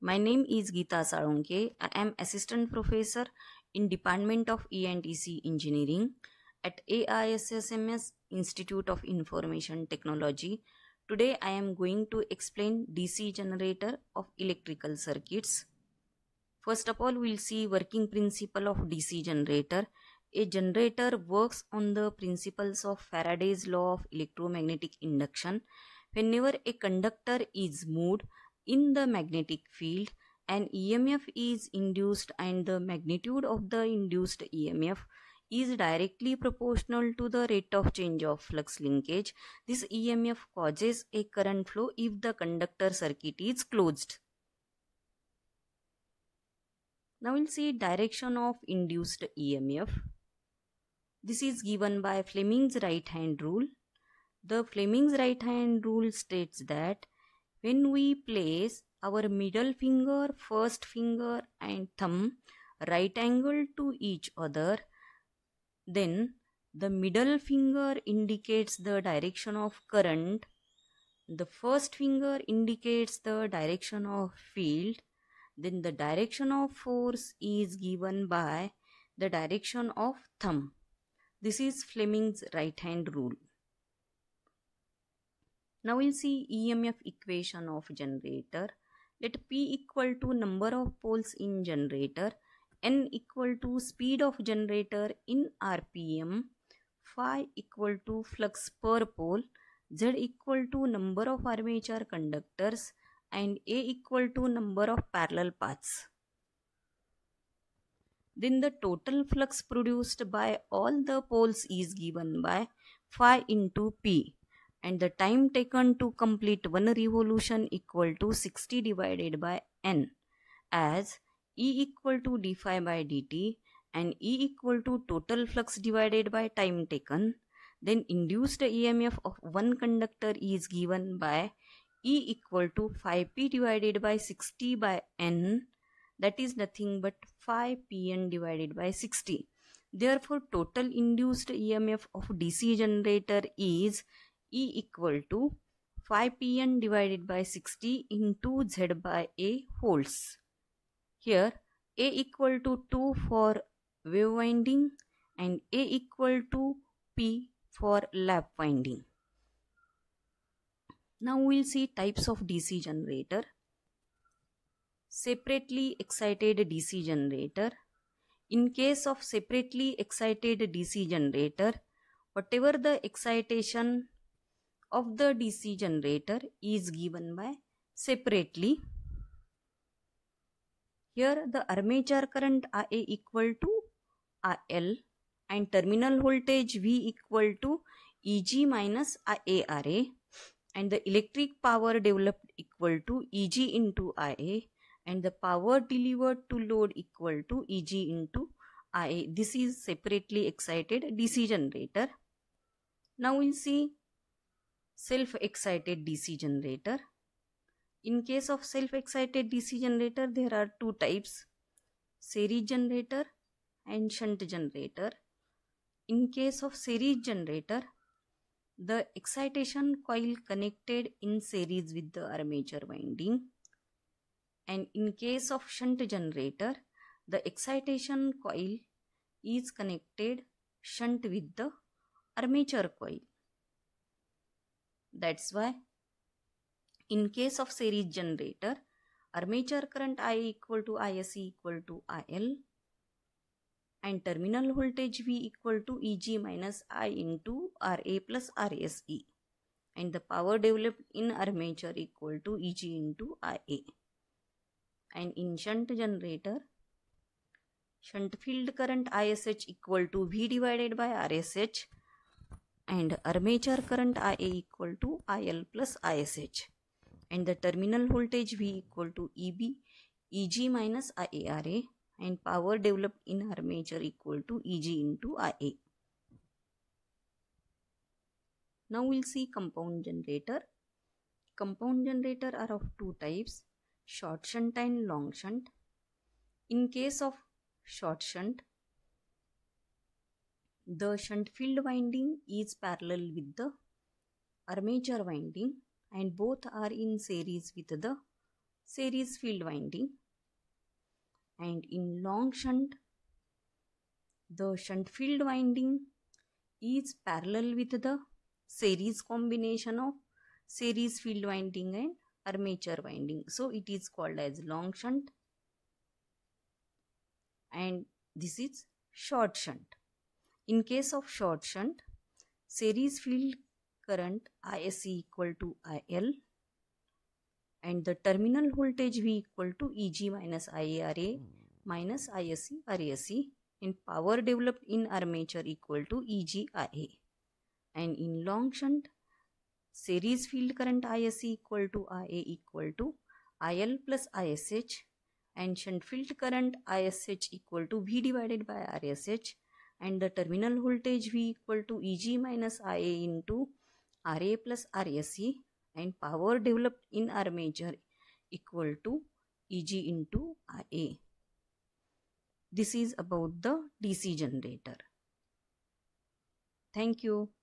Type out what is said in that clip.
My name is Geeta Saronke. I am Assistant Professor in Department of ENTC Engineering at AISSMS Institute of Information Technology. Today I am going to explain DC generator of electrical circuits. First of all, we will see working principle of DC generator. A generator works on the principles of Faraday's law of electromagnetic induction. Whenever a conductor is moved, in the magnetic field an EMF is induced and the magnitude of the induced EMF is directly proportional to the rate of change of flux linkage. This EMF causes a current flow if the conductor circuit is closed. Now we'll see direction of induced EMF. This is given by Fleming's right hand rule. The Fleming's right hand rule states that when we place our middle finger, first finger and thumb right angle to each other, then the middle finger indicates the direction of current, the first finger indicates the direction of field, then the direction of force is given by the direction of thumb. This is Fleming's right hand rule. Now we'll see EMF equation of generator. Let P equal to number of poles in generator, N equal to speed of generator in RPM, Phi equal to flux per pole, Z equal to number of armature conductors and A equal to number of parallel paths. Then the total flux produced by all the poles is given by phi into P and the time taken to complete one revolution equal to 60 divided by n as E equal to d phi by dt and E equal to total flux divided by time taken then induced EMF of one conductor is given by E equal to phi p divided by 60 by n that is nothing but phi pn divided by 60. Therefore, total induced EMF of DC generator is E equal to 5pn divided by 60 into z by a holes. Here a equal to 2 for wave winding and a equal to p for lap winding. Now we'll see types of DC generator. Separately excited DC generator. In case of separately excited DC generator, whatever the excitation of the DC generator is given by separately. Here the armature current Ia equal to IL and terminal voltage V equal to Eg minus IaRa and the electric power developed equal to Eg into Ia and the power delivered to load equal to Eg into Ia. This is separately excited DC generator. Now we'll see self-excited DC generator. In case of self-excited DC generator, there are two types, series generator and shunt generator. In case of series generator, the excitation coil connected in series with the armature winding and in case of shunt generator the excitation coil is connected shunt with the armature coil that's why in case of series generator, armature current I equal to ISC equal to IL and terminal voltage V equal to EG minus I into RA plus RSE and the power developed in armature equal to EG into IA. And in shunt generator, shunt field current ISH equal to V divided by RSH and armature current Ia equal to IL plus ISH and the terminal voltage V equal to EB EG minus IARA and power developed in armature equal to EG into IA. Now we'll see compound generator. Compound generator are of two types short shunt and long shunt. In case of short shunt the shunt field winding is parallel with the armature winding and both are in series with the series field winding and in long shunt the shunt field winding is parallel with the series combination of series field winding and armature winding so it is called as long shunt and this is short shunt in case of short shunt, series field current ISC equal to IL and the terminal voltage V equal to EG minus IARA minus ISC RAC and power developed in armature equal to EG IA, and in long shunt series field current ISC equal to IA equal to IL plus ISH and shunt field current ISH equal to V divided by RSH and the terminal voltage V equal to Eg minus Ia into Ra plus Rse and power developed in armature equal to Eg into Ia. This is about the DC generator. Thank you.